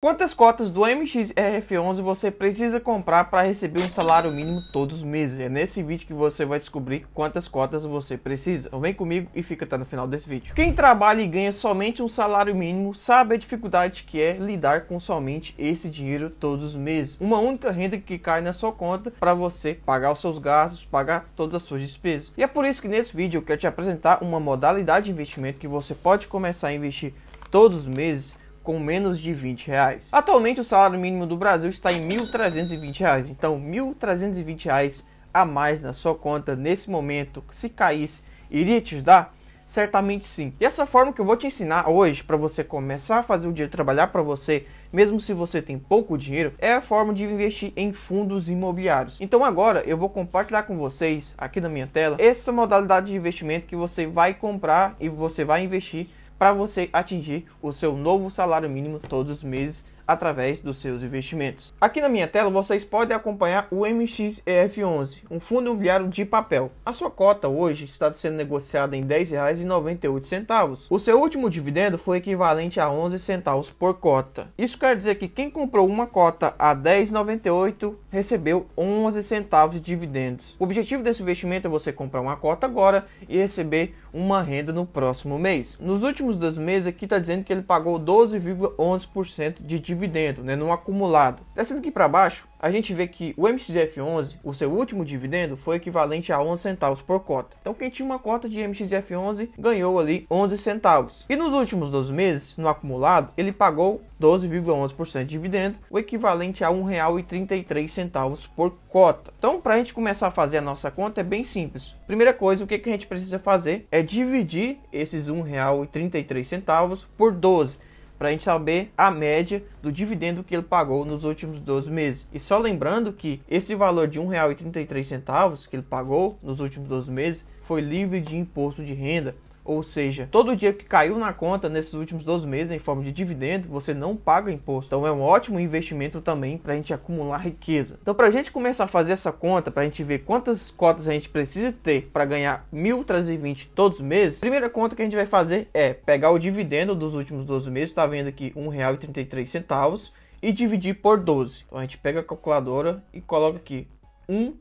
Quantas cotas do MXRF11 você precisa comprar para receber um salário mínimo todos os meses? É nesse vídeo que você vai descobrir quantas cotas você precisa. Vem comigo e fica até no final desse vídeo. Quem trabalha e ganha somente um salário mínimo sabe a dificuldade que é lidar com somente esse dinheiro todos os meses. Uma única renda que cai na sua conta para você pagar os seus gastos, pagar todas as suas despesas. E é por isso que nesse vídeo eu quero te apresentar uma modalidade de investimento que você pode começar a investir todos os meses com menos de 20 reais. Atualmente o salário mínimo do Brasil está em R$ 1.320, então R$ 1.320 a mais na sua conta nesse momento, se caísse, iria te ajudar? Certamente sim. E essa forma que eu vou te ensinar hoje para você começar a fazer o dinheiro trabalhar para você, mesmo se você tem pouco dinheiro, é a forma de investir em fundos imobiliários. Então agora eu vou compartilhar com vocês aqui na minha tela essa modalidade de investimento que você vai comprar e você vai investir para você atingir o seu novo salário mínimo todos os meses através dos seus investimentos. Aqui na minha tela vocês podem acompanhar o MXEF11, um fundo imobiliário de papel. A sua cota hoje está sendo negociada em R$ 10,98. O seu último dividendo foi equivalente a 11 centavos por cota. Isso quer dizer que quem comprou uma cota a 10,98 recebeu 11 centavos de dividendos. O objetivo desse investimento é você comprar uma cota agora e receber uma renda no próximo mês. Nos últimos dois meses aqui está dizendo que ele pagou 12,11% de dividendos dividendo, né, no acumulado. Descendo aqui para baixo, a gente vê que o MXF11, o seu último dividendo, foi equivalente a 11 centavos por cota. Então quem tinha uma cota de MXF11 ganhou ali 11 centavos. E nos últimos 12 meses, no acumulado, ele pagou 12,11% de dividendo, o equivalente a R$ 1,33 por cota. Então para a gente começar a fazer a nossa conta é bem simples. Primeira coisa, o que, que a gente precisa fazer é dividir esses R$ 1,33 por 12 para a gente saber a média do dividendo que ele pagou nos últimos 12 meses. E só lembrando que esse valor de R$ 1,33 que ele pagou nos últimos 12 meses foi livre de imposto de renda ou seja, todo dia que caiu na conta nesses últimos 12 meses em forma de dividendo, você não paga imposto. Então é um ótimo investimento também para a gente acumular riqueza. Então para a gente começar a fazer essa conta, para a gente ver quantas cotas a gente precisa ter para ganhar 1.320 todos os meses, a primeira conta que a gente vai fazer é pegar o dividendo dos últimos 12 meses, está vendo aqui R$ 1,33 e dividir por 12. Então a gente pega a calculadora e coloca aqui 1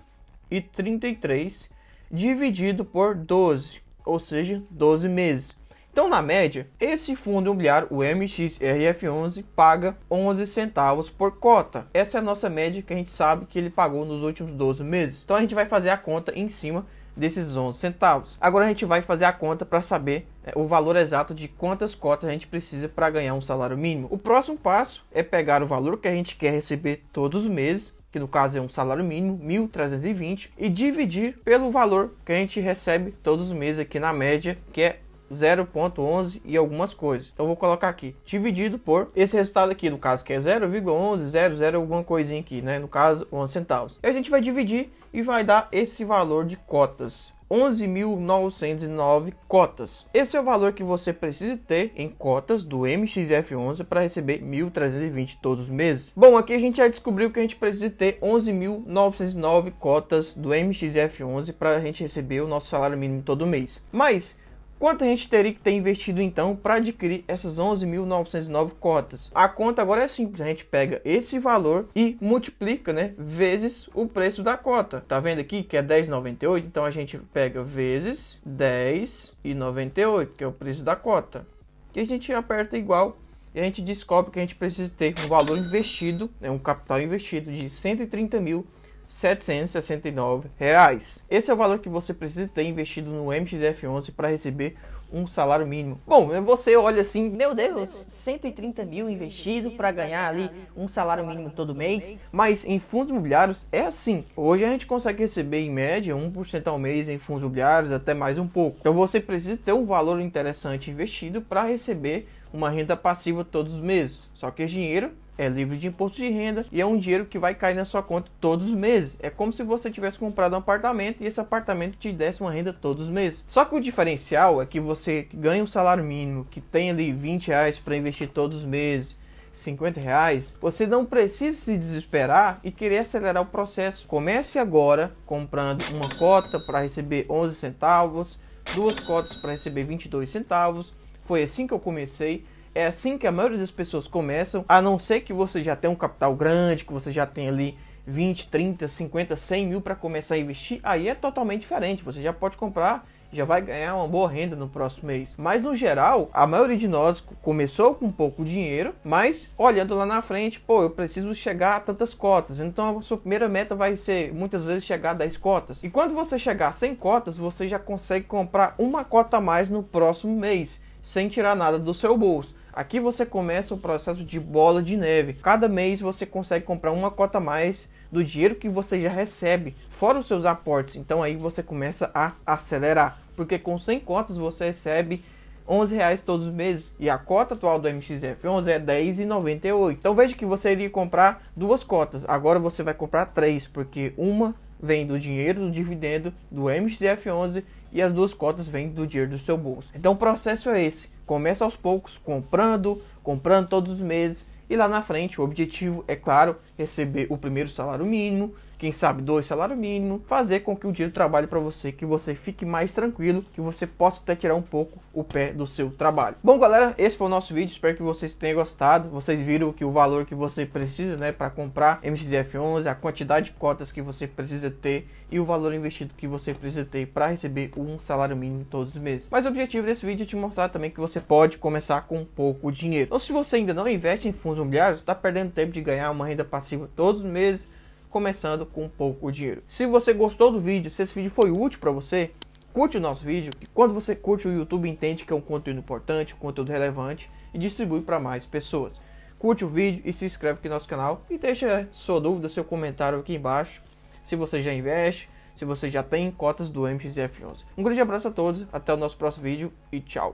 e 33 dividido por 12 ou seja, 12 meses. Então, na média, esse fundo imobiliário, o MXRF11, paga 11 centavos por cota. Essa é a nossa média que a gente sabe que ele pagou nos últimos 12 meses. Então, a gente vai fazer a conta em cima desses 11 centavos. Agora a gente vai fazer a conta para saber é, o valor exato de quantas cotas a gente precisa para ganhar um salário mínimo. O próximo passo é pegar o valor que a gente quer receber todos os meses que no caso é um salário mínimo, 1.320, e dividir pelo valor que a gente recebe todos os meses aqui na média, que é 0.11 e algumas coisas. Então vou colocar aqui, dividido por esse resultado aqui, no caso que é 00 alguma coisinha aqui, né? No caso, 11 centavos. E a gente vai dividir e vai dar esse valor de cotas. 11.909 cotas. Esse é o valor que você precisa ter em cotas do MXF11 para receber 1.320 todos os meses. Bom, aqui a gente já descobriu que a gente precisa ter 11.909 cotas do MXF11 para a gente receber o nosso salário mínimo todo mês. Mas Quanto a gente teria que ter investido então para adquirir essas 11.909 cotas? A conta agora é simples, a gente pega esse valor e multiplica, né, vezes o preço da cota. Tá vendo aqui que é 10,98, então a gente pega vezes 10,98, que é o preço da cota. E a gente aperta igual e a gente descobre que a gente precisa ter um valor investido, né, um capital investido de 130 mil 769 reais. Esse é o valor que você precisa ter investido no MXF11 para receber um salário mínimo. Bom, você olha assim, meu Deus, 130 mil investido para ganhar ali um salário mínimo todo mês. Mas em fundos imobiliários é assim. Hoje a gente consegue receber em média 1% ao mês em fundos imobiliários, até mais um pouco. Então você precisa ter um valor interessante investido para receber uma renda passiva todos os meses. Só que é dinheiro é livre de imposto de renda e é um dinheiro que vai cair na sua conta todos os meses. É como se você tivesse comprado um apartamento e esse apartamento te desse uma renda todos os meses. Só que o diferencial é que você ganha um salário mínimo, que tem ali 20 reais para investir todos os meses, 50 reais, você não precisa se desesperar e querer acelerar o processo. Comece agora comprando uma cota para receber 11 centavos, duas cotas para receber 22 centavos. Foi assim que eu comecei. É assim que a maioria das pessoas começam, a não ser que você já tenha um capital grande, que você já tenha ali 20, 30, 50, 100 mil para começar a investir, aí é totalmente diferente. Você já pode comprar já vai ganhar uma boa renda no próximo mês. Mas no geral, a maioria de nós começou com pouco dinheiro, mas olhando lá na frente, pô, eu preciso chegar a tantas cotas. Então a sua primeira meta vai ser muitas vezes chegar a 10 cotas. E quando você chegar a 100 cotas, você já consegue comprar uma cota a mais no próximo mês sem tirar nada do seu bolso. Aqui você começa o processo de bola de neve. Cada mês você consegue comprar uma cota a mais do dinheiro que você já recebe, fora os seus aportes. Então aí você começa a acelerar, porque com 100 cotas você recebe 11 reais todos os meses e a cota atual do MXF11 é 10,98. Então veja que você iria comprar duas cotas, agora você vai comprar três, porque uma vem do dinheiro do dividendo do MXF11 e as duas cotas vêm do dinheiro do seu bolso. Então o processo é esse: começa aos poucos, comprando, comprando todos os meses e lá na frente o objetivo é claro receber o primeiro salário mínimo quem sabe dois salários mínimos, fazer com que o dinheiro trabalhe para você, que você fique mais tranquilo, que você possa até tirar um pouco o pé do seu trabalho. Bom, galera, esse foi o nosso vídeo, espero que vocês tenham gostado. Vocês viram que o valor que você precisa, né, para comprar MXF11, a quantidade de cotas que você precisa ter e o valor investido que você precisa ter para receber um salário mínimo todos os meses. Mas o objetivo desse vídeo é te mostrar também que você pode começar com pouco dinheiro. Ou então, se você ainda não investe em fundos imobiliários, está perdendo tempo de ganhar uma renda passiva todos os meses começando com pouco dinheiro. Se você gostou do vídeo, se esse vídeo foi útil para você, curte o nosso vídeo, que quando você curte o YouTube entende que é um conteúdo importante, um conteúdo relevante e distribui para mais pessoas. Curte o vídeo e se inscreve aqui no nosso canal e deixa sua dúvida, seu comentário aqui embaixo, se você já investe, se você já tem cotas do MXF11. Um grande abraço a todos, até o nosso próximo vídeo e tchau!